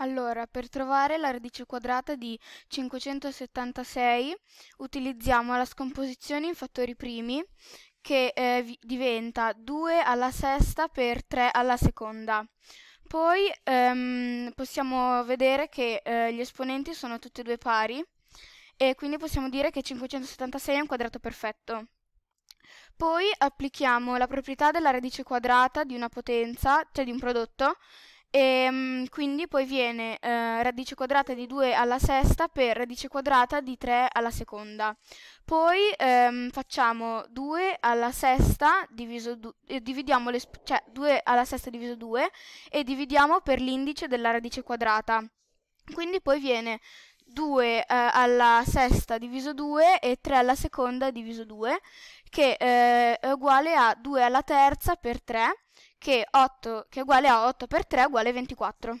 Allora, per trovare la radice quadrata di 576 utilizziamo la scomposizione in fattori primi che eh, diventa 2 alla sesta per 3 alla seconda. Poi ehm, possiamo vedere che eh, gli esponenti sono tutti e due pari e quindi possiamo dire che 576 è un quadrato perfetto. Poi applichiamo la proprietà della radice quadrata di una potenza, cioè di un prodotto, e ehm, quindi poi viene eh, radice quadrata di 2 alla sesta per radice quadrata di 3 alla seconda. Poi ehm, facciamo 2 alla sesta diviso 2, eh, dividiamo le, cioè 2 alla sesta diviso 2 e dividiamo per l'indice della radice quadrata. Quindi poi viene 2 eh, alla sesta diviso 2 e 3 alla seconda diviso 2, che eh, è uguale a 2 alla terza per 3, che, 8, che è uguale a 8 per 3 uguale a 24.